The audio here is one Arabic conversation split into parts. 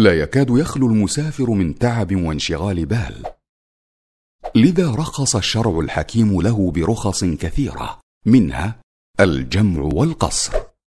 لا يكاد يخلو المسافر من تعب وانشغال بال لذا رخص الشرع الحكيم له برخص كثيره منها الجمع والقصر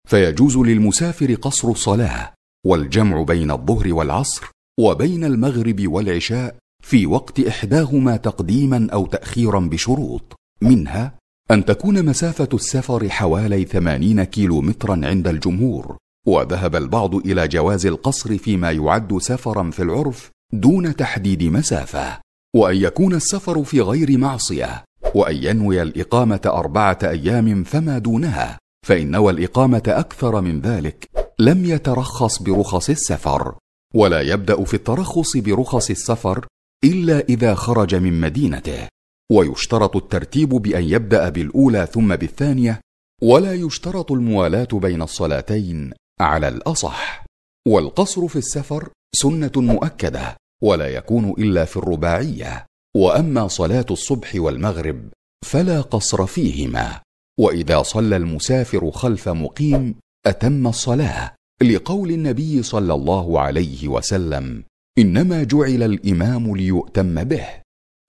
فيجوز للمسافر قصر الصلاه والجمع بين الظهر والعصر وبين المغرب والعشاء في وقت احداهما تقديما او تاخيرا بشروط منها ان تكون مسافه السفر حوالي ثمانين كيلو مترا عند الجمهور وذهب البعض الى جواز القصر فيما يعد سفرا في العرف دون تحديد مسافه وان يكون السفر في غير معصيه وان ينوي الاقامه اربعه ايام فما دونها فان نوى الاقامه اكثر من ذلك لم يترخص برخص السفر ولا يبدا في الترخص برخص السفر الا اذا خرج من مدينته ويشترط الترتيب بان يبدا بالاولى ثم بالثانيه ولا يشترط الموالاه بين الصلاتين على الاصح والقصر في السفر سنه مؤكده ولا يكون الا في الرباعيه واما صلاه الصبح والمغرب فلا قصر فيهما واذا صلى المسافر خلف مقيم اتم الصلاه لقول النبي صلى الله عليه وسلم انما جعل الامام ليؤتم به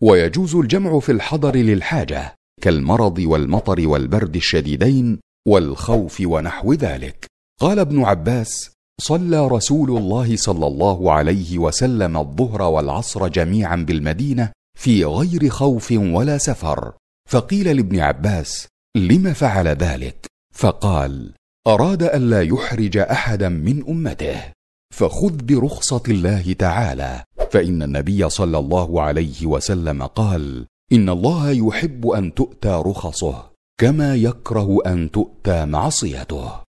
ويجوز الجمع في الحضر للحاجه كالمرض والمطر والبرد الشديدين والخوف ونحو ذلك قال ابن عباس صلى رسول الله صلى الله عليه وسلم الظهر والعصر جميعا بالمدينه في غير خوف ولا سفر فقيل لابن عباس لم فعل ذلك فقال اراد الا يحرج احدا من امته فخذ برخصه الله تعالى فان النبي صلى الله عليه وسلم قال ان الله يحب ان تؤتى رخصه كما يكره ان تؤتى معصيته